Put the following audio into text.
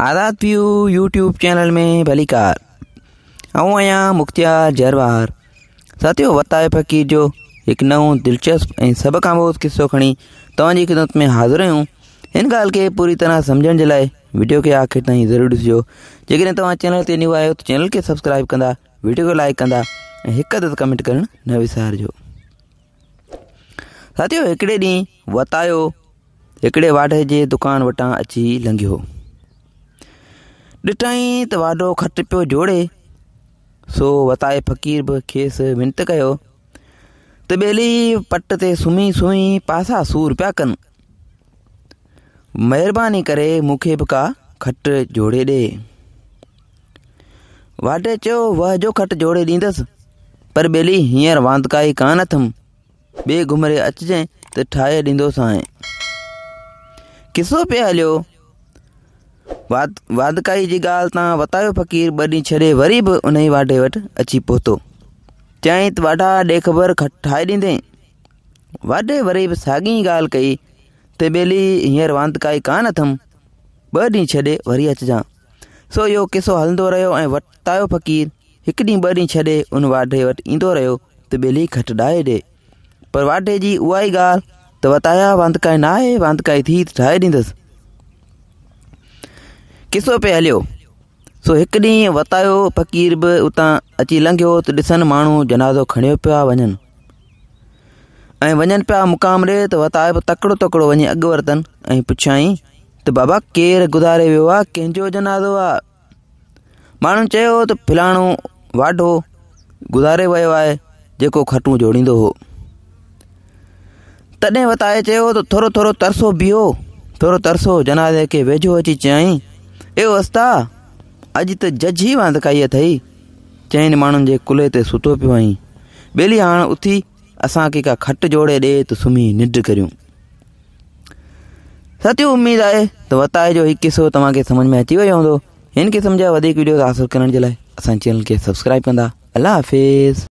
आदात प्यू YouTube channel में भलीकार ऐं आहियां मुख़्तियार जरवार साथियो वताए फ़कीर जो हिकु नओं दिलचस्प ऐं सभ खां बहुत किसो खणी तव्हांजी ख़िदमत में हाज़िर आहियूं हिन ॻाल्हि खे पूरी तरह सम्झण जे लाइ वीडियो खे आख़िर ताईं ज़रूरु ॾिसिजो जेकॾहिं तव्हां चैनल ते न्यू आहियो त चैनल खे सब्सक्राइब कंदा वीडियो खे लाइक कंदा ऐं हिकु हद कमेंट करणु न विसारिजो साथियो हिकिड़े ॾींहुं वतायो हिकिड़े वाढे जे दुकान वटां अची लंघियो ॾिठई त वाॾो खट पो जोड़े सो वताए फ़क़ीर बि खेसि विनत कयो त पट ते सुम्ही सुम्ही पासा सूर पिया कन महिरबानी करे मूंखे बि का खट जोड़े ॾे वाटे चयो वह जो खट जोड़े ॾींदसि पर बेली हींअर वांदकाई कान अथम बे घुमरे अचिजांइ तो ठाहे ॾींदोसांइ किसो पे हलो वाद वादकाई जी ॻाल्हि तां वतायो फ़क़ीर ॿ ॾींहं वरी भी उन ई वाढे वटि अची पहुतो चयईं त वाढा ॾे ख़बर ठाहे ॾींदे वरी भी सागी ॻाल्हि कई त ॿेली हींअर वांदकाई कान अथमि ॿ ॾींहं छॾे वरी अचिजांइ सो यो किसो हलंदो रहियो ए वतायो फ़क़ीर एक ॾींहुं ॿ ॾींहं उन वाडे वटि ईंदो रहियो त ॿेली खटडाए ॾे पर वाडे जी उहा ई ॻाल्हि त वताया वांदकाई न आहे वांदकाई थी ठाहे किसो पे हलो सो एक ॾींहुं वतायो फ़क़ीर बि उतां अची लंघो तो ॾिसनि माण्हू जनाज़ो खणियो पिया वञनि ऐं वञनि पिया मुक़ाम ॾे त वताए बि तकिड़ो तकिड़ो वञी अॻु वरितनि ऐं बाबा केरु गुज़ारे वो आहे जनाज़ो आ माण्हुनि चयो त वाढो गुज़ारे वियो है जो खटू जोड़ी हो तॾहिं वताए चयो त थोरो तरसो बीहो थोरो तरसो जनाज़े के वेझो अची चयाईं ए वस्ता अज त जज ही वांद कई अथई चैन माण्हुनि जे कुले ते सुतो पियो आई बेली हाणे उथी असा के का खट जोड़े दे तो सुम्ही निड करियूं सत्य उम्मीद आए तो वताए जो एक किस्सो तमा के समझ में अची वियो हूंदो इन क़िस्म जा वधीक वीडियोस हासिलु करण जे लाइ असांजे चैनल के सब्सक्राइब कंदा अल्लाह हाफ़िज़